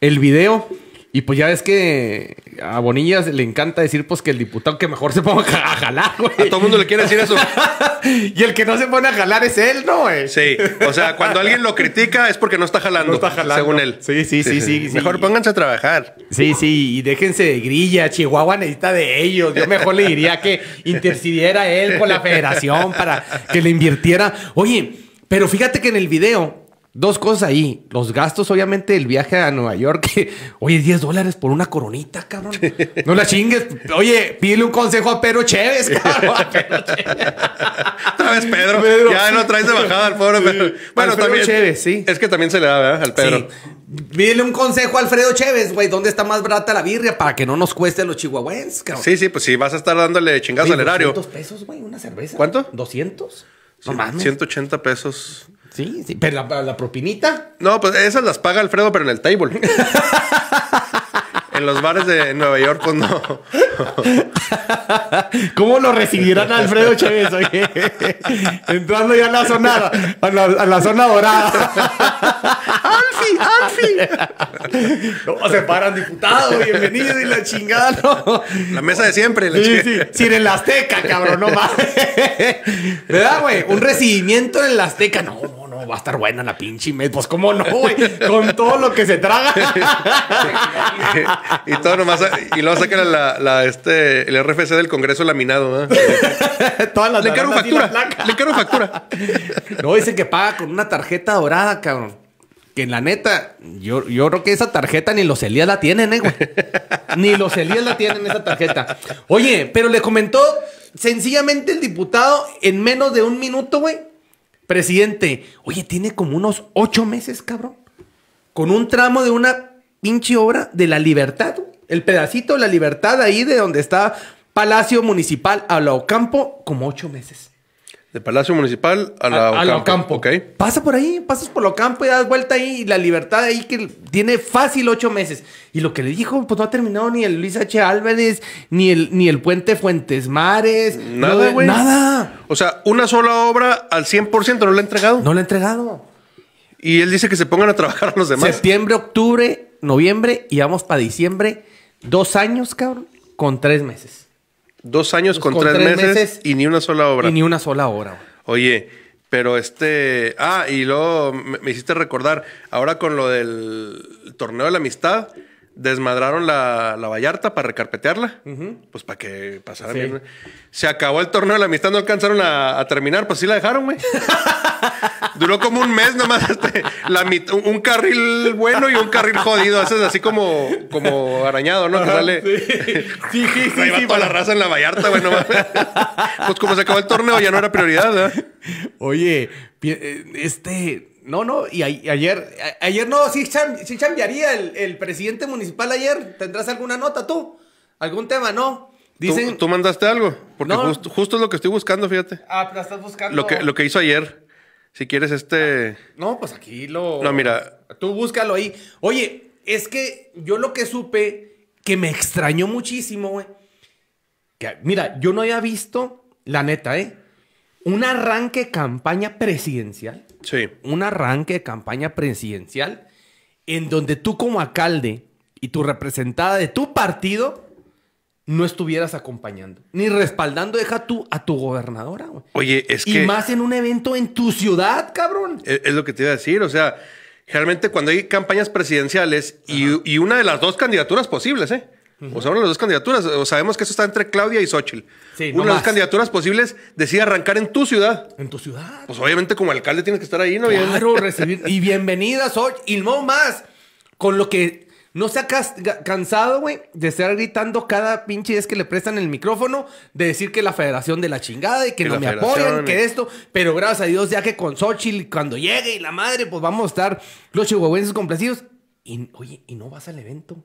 el video. Y pues ya ves que a Bonilla le encanta decir pues que el diputado que mejor se ponga a jalar, A todo el mundo le quiere decir eso. y el que no se pone a jalar es él, ¿no, Sí. O sea, cuando alguien lo critica es porque no está jalando. está Según él. Sí, sí, sí, sí. mejor pónganse a trabajar. Sí, sí. Y déjense de grilla. Chihuahua necesita de ellos. Yo mejor le diría que intercediera él con la federación para que le invirtiera. Oye, pero fíjate que en el video Dos cosas ahí. Los gastos, obviamente, el viaje a Nueva York. oye, 10 dólares por una coronita, cabrón. No la chingues. Oye, pídele un consejo a Pedro Chévez, cabrón. A Pedro Otra vez Pedro. Ya no traes de bajada al pobre Bueno, también. sí. Es que también se le da, ¿verdad? Al Pedro. Pídele un consejo a Alfredo Chévez, güey. ¿Dónde está más barata la birria para que no nos cueste los chihuahuenses, cabrón? Sí, sí, pues sí, vas a estar dándole chingadas al erario. ¿Cuántos pesos, güey? ¿Una cerveza? ¿Cuánto? ¿200? 180 pesos. Sí, sí. ¿Pero la, propinita? No, pues esas las paga Alfredo, pero en el table. en los bares de Nueva York, pues no. ¿Cómo lo recibirán Alfredo Chávez? Entrando ya a la zona, a la zona dorada. Ah, no, se paran, diputado, bienvenido y la chingada. La mesa de siempre. La sí, sí. sí, en la Azteca, cabrón, no más. ¿Verdad, güey? Un recibimiento en la Azteca. No, no, no, va a estar buena la pinche Pues, ¿cómo no, güey? Con todo lo que se traga. y, todo nomás. Y luego sacan la, la, este, el RFC del Congreso laminado. ¿no? Todas las Le quiero factura. le quiero factura. no, dicen que paga con una tarjeta dorada, cabrón que la neta, yo, yo creo que esa tarjeta ni los Elías la tienen, ¿eh, güey? ni los Elías la tienen esa tarjeta. Oye, pero le comentó sencillamente el diputado en menos de un minuto, güey. Presidente, oye, tiene como unos ocho meses, cabrón. Con un tramo de una pinche obra de la libertad, El pedacito de la libertad ahí de donde está Palacio Municipal a la Ocampo, como ocho meses. De Palacio Municipal a la Ocampo. A Okay. Pasa por ahí, pasas por lo Ocampo y das vuelta ahí. Y la libertad ahí que tiene fácil ocho meses. Y lo que le dijo, pues no ha terminado ni el Luis H. Álvarez, ni el, ni el Puente Fuentes Mares. Nada, güey. nada. O sea, una sola obra al 100% no la ha entregado. No la ha entregado. Y él dice que se pongan a trabajar a los demás. Septiembre, octubre, noviembre y vamos para diciembre. Dos años, cabrón, con tres meses. Dos años con, tres, meses, y ni una sola obra. Y ni una sola obra. Oye, pero este. Ah, y luego me hiciste recordar, ahora con lo del torneo de la amistad Desmadraron la, Vallarta para recarpetearla, pues para que pasara bien. Se acabó el torneo la amistad, no alcanzaron a, terminar, pues sí la dejaron, güey. Duró como un mes nomás, este, un carril bueno y un carril jodido, haces así como, como arañado, ¿no? Sí, sí, sí. sí, para... la raza en la Vallarta, güey, pues como se acabó el torneo, ya no era prioridad, Oye, eh, este no, no, y ayer, ayer no, sí, cambiaría el, presidente municipal ayer. ¿Tendrás alguna nota tú? ¿Algún tema? No. ¿Tú, mandaste algo? Porque justo es lo que estoy buscando, fíjate. Ah, pero estás buscando. Lo que, lo que hizo ayer. Si quieres este... No, pues aquí lo... No, mira. Tú búscalo ahí. Oye, es que yo lo que supe, que me extrañó muchísimo, güey. Que, mira, yo no había visto, la neta, ¿eh? Un arranque campaña presidencial sí. un arranque de campaña presidencial en donde tú como alcalde y tu representada de tu partido no estuvieras acompañando ni respaldando deja tú a tu gobernadora. Oye, es que... Y más en un evento en tu ciudad, cabrón. Es, lo que te iba a decir, o sea, generalmente cuando hay campañas presidenciales y, y, una de las dos candidaturas posibles, ¿eh? O sea, una de las dos candidaturas. O sabemos que eso está entre Claudia y Xochitl. Sí, una de las candidaturas posibles decide arrancar en tu ciudad. En tu ciudad. Pues obviamente como alcalde tienes que estar ahí, ¿no? Claro, recibir. Y bienvenida, Xochitl. Y no más. Con lo que no se ha cansado, güey, de estar gritando cada pinche vez que le prestan el micrófono, de decir que la federación de la chingada y que, no me apoyan, eh. que esto. Pero gracias a Dios, ya que con Xochitl, cuando llegue y la madre, pues vamos a estar los chihuahuenses complacidos. Y, oye, ¿y no vas al evento?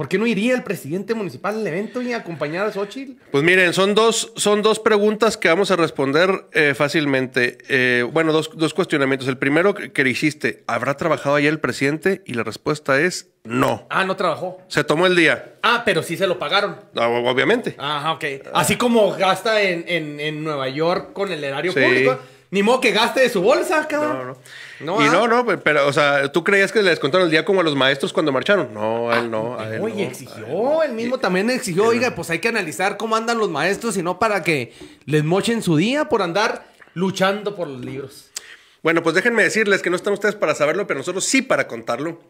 ¿Por qué no iría el presidente municipal al evento y acompañar a Xochitl? Pues miren, son dos, son dos preguntas que vamos a responder eh, fácilmente. Eh, bueno, dos, cuestionamientos. El primero que, le hiciste, ¿habrá trabajado allá el presidente? Y la respuesta es no. Ah, no trabajó. Se tomó el día. Ah, pero sí se lo pagaron. Ah, obviamente. Ajá, ok. Así como gasta en, en, Nueva York con el erario sí. Ni modo que gaste de su bolsa, cabrón. No, no. no y ah. no, no, pero, o sea, ¿tú creías que les descontaron el día como a los maestros cuando marcharon? No, ah, él no. exigió, él mismo también exigió, oiga, pues hay que analizar cómo andan los maestros y no para que les mochen su día por andar luchando por los libros. Bueno, pues déjenme decirles que no están ustedes para saberlo, pero nosotros sí para contarlo.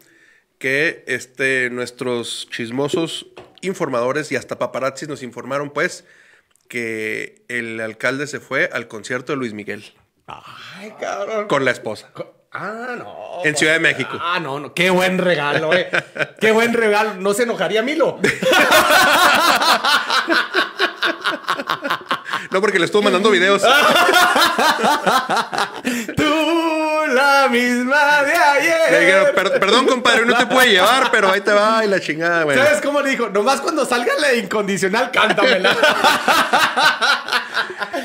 Que este, nuestros chismosos informadores y hasta paparazzis nos informaron, pues, que el alcalde se fue al concierto de Luis Miguel. Con la esposa. Ah, no. En pues, Ciudad de México. Ah, no, no. Qué buen regalo, eh. Qué buen regalo. No se enojaría Milo. no, porque le estuvo mandando videos. Tú, la misma de ayer. perdón, compadre, no te puede llevar, pero ahí te va y la chingada, güey. ¿Sabes cómo le dijo? Nomás cuando salga la incondicional, cántamela.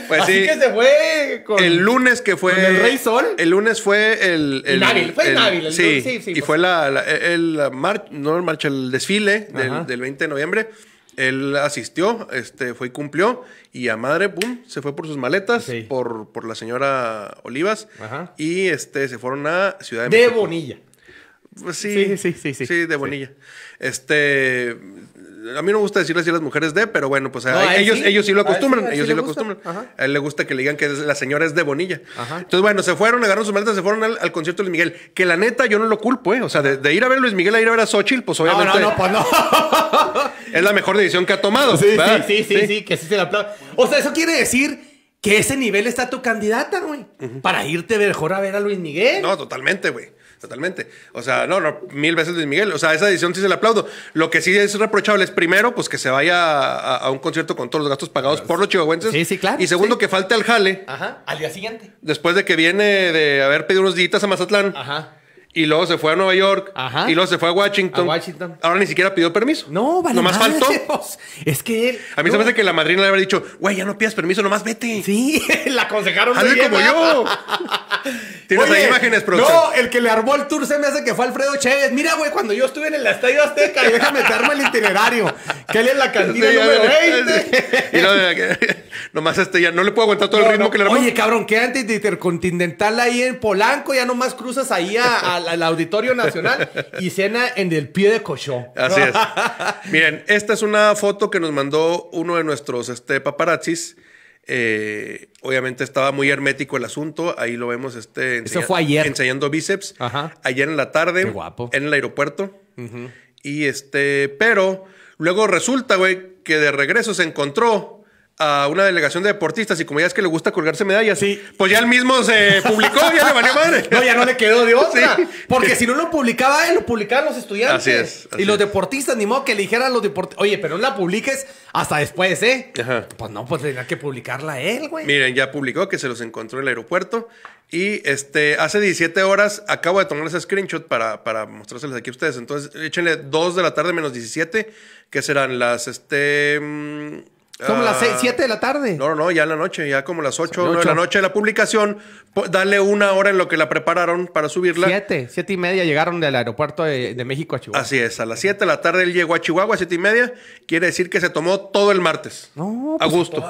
Pues Así que se fue con. El lunes que fue. el Rey Sol. El lunes fue el. el fue sí, sí, Y pues. fue la, el, no el marcha, el desfile del, 20 de noviembre él asistió, este, fue y cumplió, y a madre, pum, se fue por sus maletas, por, por la señora Olivas, y este, se fueron a Ciudad de, de Bonilla. Pues sí, sí, sí, sí, sí. de Bonilla. Este, a mí no me gusta decirle así a las mujeres de, pero bueno, pues eh, ellos, sí. ellos sí lo acostumbran, ellos sí, lo acostumbran. él le gusta que le digan que la señora es de Bonilla. Entonces, bueno, se fueron, agarraron sus maletas, se fueron al, concierto de Luis Miguel. Que la neta, yo no lo culpo, ¿eh? O sea, de, ir a ver a Luis Miguel a ir a ver a Xochitl, pues obviamente. No, pues, no, es la mejor decisión que ha tomado. Sí, sí, sí, sí, que sí se la aplaude. O sea, eso quiere decir que ese nivel está tu candidata, güey. Para irte mejor a ver a Luis Miguel. No, totalmente, güey. Totalmente. O sea, no, no, mil veces Luis Miguel. O sea, esa edición sí se la aplaudo. Lo que sí es reprochable es, primero, pues que se vaya a, un concierto con todos los gastos pagados por los chihuahuenses. Sí, sí, claro. Y segundo, que falte al jale. Ajá, al día siguiente. Después de que viene de haber pedido unos días a Mazatlán. Ajá. Y luego se fue a Nueva York. Ajá. Y luego se fue a Washington. Washington. Ahora ni siquiera pidió permiso. No, vale. Nomás faltó. Es que A mí se me hace que la madrina le habrá dicho, güey, ya no pidas permiso, nomás vete. Sí, la aconsejaron. Así como yo. Tienes ahí imágenes, profesor. No, el que le armó el tour se me hace que fue Alfredo Chévez. Mira, güey, cuando yo estuve en el Estadio Azteca, y déjame meterme el itinerario. Que él es la cantina número 20. Y no, nomás este ya no le puedo aguantar todo el ritmo que le armó. Oye, cabrón, qué antes Intercontinental ahí en Polanco, ya nomás cruzas ahí al Auditorio Nacional y cena en el pie de cochón. Así es. Miren, esta es una foto que nos mandó uno de nuestros este, paparazzis eh, obviamente estaba muy hermético el asunto. Ahí lo vemos este. ayer. Enseñando bíceps. Ayer en la tarde. En el aeropuerto. Y este. Pero luego resulta, güey, que de regreso se encontró a una delegación de deportistas y como ya es que le gusta colgarse medallas, sí. pues ya él mismo se publicó, ya le valió madre. No, ya no le quedó de otra. Porque si no lo publicaba él, lo publicaban los estudiantes. Así es. y los deportistas, ni modo que le dijeran los deportistas, oye, pero no la publiques hasta después, ¿eh? Pues no, pues tenía que publicarla él, güey. Miren, ya publicó que se los encontró en el aeropuerto y este, hace 17 horas acabo de tomar ese screenshot para, para mostrárselos aquí a ustedes. Entonces, échenle 2 de la tarde menos 17, que serán las, este... Mm, como las 7 ah, de la tarde. No, no, ya en la noche, ya como las 8, de la noche de la publicación. Dale una hora en lo que la prepararon para subirla. 7, 7 y media llegaron del aeropuerto de, México a Chihuahua. Así es, a las 7 de la tarde él llegó a Chihuahua, 7 y media. Quiere decir que se tomó todo el martes. No, pues a gusto.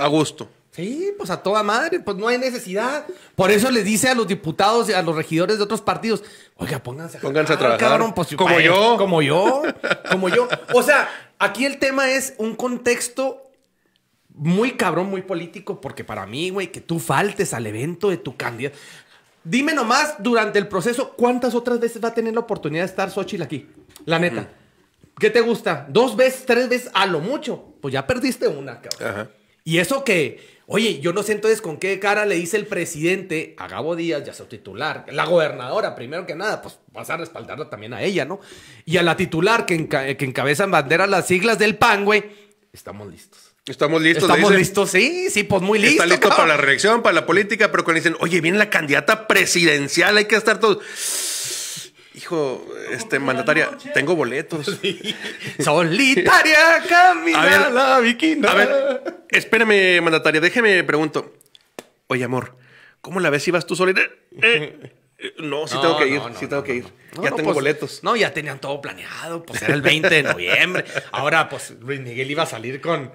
a gusto. Sí, pues a toda madre, pues no hay necesidad. Por eso les dice a los diputados y a los regidores de otros partidos, oiga, pónganse a, pónganse a trabajar. Pues, como yo. Como yo, como yo. O sea, aquí el tema es un contexto muy cabrón, muy político, porque para mí, güey, que tú faltes al evento de tu candidato. Dime nomás, durante el proceso, ¿cuántas otras veces va a tener la oportunidad de estar Xochitl aquí? La neta. ¿Qué te gusta? ¿Dos veces, tres veces, a lo mucho? Pues ya perdiste una, cabrón. Y eso que Oye, yo no sé entonces con qué cara le dice el presidente a Gabo Díaz, ya su titular, la gobernadora, primero que nada, pues vas a respaldarla también a ella, ¿no? Y a la titular que, encabeza en bandera las siglas del PAN, güey, estamos listos. Estamos listos. Estamos listos, sí, sí, pues muy listos. Está listo para la reelección, para la política, pero cuando dicen, oye, viene la candidata presidencial, hay que estar todos Hijo, este, mandataria, tengo boletos. Solitaria camina a la A ver, espérame, mandataria, déjeme, pregunto. Oye, amor, ¿cómo la ves si vas tú solita? Eh, eh, no, sí tengo que ir, sí tengo que pues, ir. ya tengo boletos. No, ya tenían todo planeado, pues era el 20 de noviembre. Ahora, pues, Luis Miguel iba a salir con,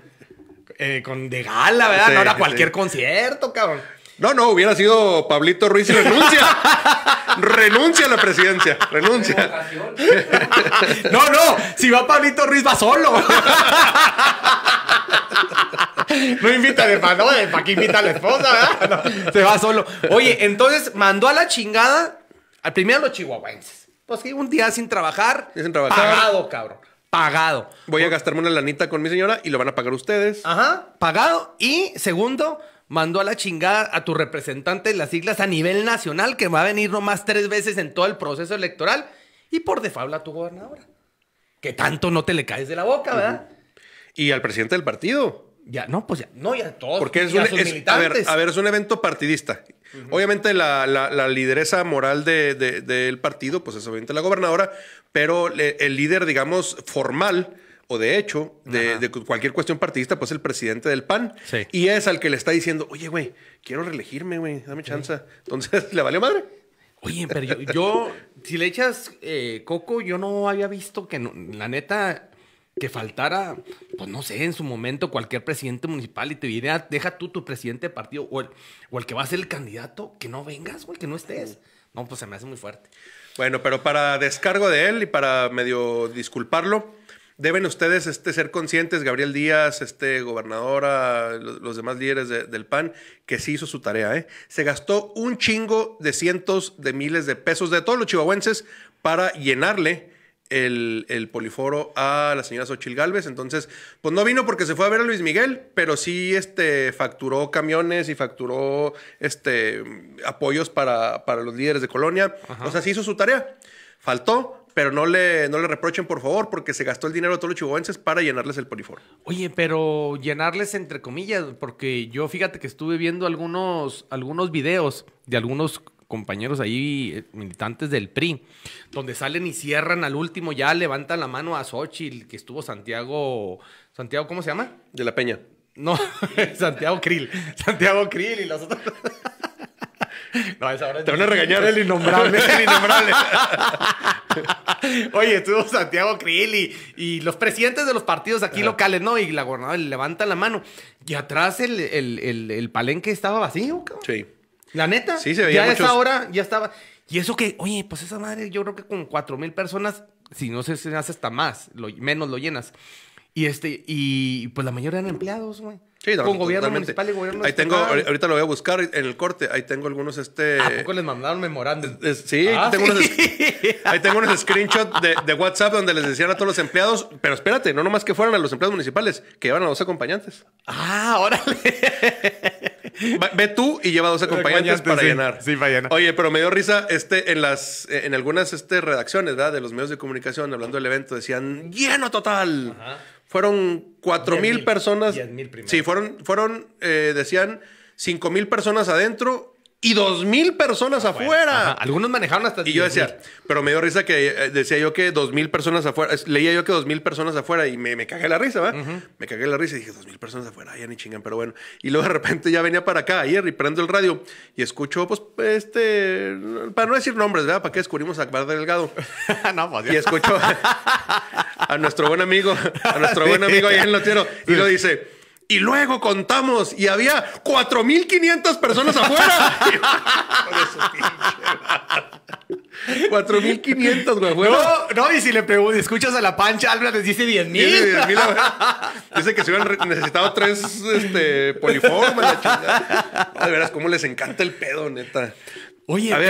eh, con de gala, ¿verdad? no era cualquier concierto, cabrón. No, no, hubiera sido Pablito Ruiz y renuncia. renuncia a la presidencia. Renuncia. no, no. Si va Pablito Ruiz, va solo. No invita de no, ¿para qué invita a la esposa, se va solo. Oye, entonces mandó a la chingada al primero los chihuahuenses. Pues que un día sin trabajar, sin trabajar. Pagado, cabrón. Pagado. Voy a gastarme una lanita con mi señora y lo van a pagar ustedes. Ajá, pagado. Y segundo, mandó a la chingada a tu representante de las siglas a nivel nacional, que va a venir nomás tres veces en todo el proceso electoral, y por defabla a tu gobernadora. Que tanto no te le caes de la boca, ¿verdad? Y al presidente del partido. Ya, no, pues ya, no, ya todos. Porque es, un, a, ver, a ver, es un evento partidista. Obviamente la, lideresa moral del partido, pues es obviamente la gobernadora, pero el líder, digamos, formal o de hecho, de, cualquier cuestión partidista, pues el presidente del PAN. Y es al que le está diciendo, oye, güey, quiero reelegirme, güey, dame chance. Entonces, ¿le valió madre? Oye, pero yo, si le echas eh, coco, yo no había visto que, la neta, que faltara, pues no sé, en su momento cualquier presidente municipal y te diría, deja tú tu presidente de partido o el, o el que va a ser el candidato, que no vengas, güey, que no estés. No, pues se me hace muy fuerte. Bueno, pero para descargo de él y para medio disculparlo, deben ustedes este, ser conscientes, Gabriel Díaz, este, gobernadora, los, demás líderes del PAN, que sí hizo su tarea. Eh? Se gastó un chingo de cientos de miles de pesos de todos los chihuahuenses para llenarle el, el, poliforo a la señora Xochil Gálvez. Entonces, pues no vino porque se fue a ver a Luis Miguel, pero sí este, facturó camiones y facturó este, apoyos para, para los líderes de Colonia. O sea, sí hizo su tarea. Faltó, pero no le, no le reprochen, por favor, porque se gastó el dinero de todos los chihuahuenses para llenarles el polifor. Oye, pero llenarles entre comillas, porque yo fíjate que estuve viendo algunos, algunos videos de algunos compañeros ahí, eh, militantes del PRI, donde salen y cierran al último, ya levantan la mano a Xochitl, que estuvo Santiago, Santiago, ¿cómo se llama? De la Peña. No, Santiago Krill, Santiago Krill y los otros. No, esa hora Te van a regañar el innombrable. Oye, estuvo Santiago Krill y, los presidentes de los partidos aquí locales, ¿no? Y la gobernadora levanta la mano. Y atrás el, palenque estaba vacío, cabrón. Sí. La neta. Sí, se veía. Ya a esa hora ya estaba. Y eso que, oye, pues esa madre, yo creo que con cuatro mil personas, si no se, se hace hasta más, menos lo llenas. Y este, y pues la mayoría eran empleados, güey con gobierno municipal y gobierno Ahí tengo, ahorita lo voy a buscar en el corte. Ahí tengo algunos este. ¿A poco les mandaron memorándum? Eh, sí, ah, ahí tengo unos screenshots de, WhatsApp donde les decían a todos los empleados, pero espérate, no nomás que fueran a los empleados municipales, que llevan a dos acompañantes. Ah, órale. ve tú y lleva dos acompañantes, para llenar. Sí, para llenar. Oye, pero me dio risa este en las en algunas este, redacciones, ¿verdad? De los medios de comunicación hablando del evento decían lleno total. Fueron cuatro mil personas. mil Sí, fueron, fueron eh, decían, cinco mil personas adentro y dos mil personas ah, afuera. Algunos manejaron hasta. Y yo decía, pero me dio risa que eh, decía yo que dos mil personas afuera. leía yo que dos mil personas afuera y me, me cagué la risa, ¿verdad? Me cagué la risa y dije, dos mil personas afuera, ya ni chingan, pero bueno. Y luego de repente ya venía para acá ayer y prendo el radio y escucho, pues, este. Para no decir nombres, ¿verdad? ¿Para qué descubrimos a bar Delgado? no, pues, Y escucho. a nuestro buen amigo, a nuestro buen amigo ahí en Lotero, y lo dice. Y luego contamos y había 4.500 personas afuera. 4.500, güey. No, no, y si le preguntas, escuchas a la pancha, les dice 10.000. Dice, dice que se hubieran necesitado tres este, poliformes. De veras, cómo les encanta el pedo, neta. Oye, a ver,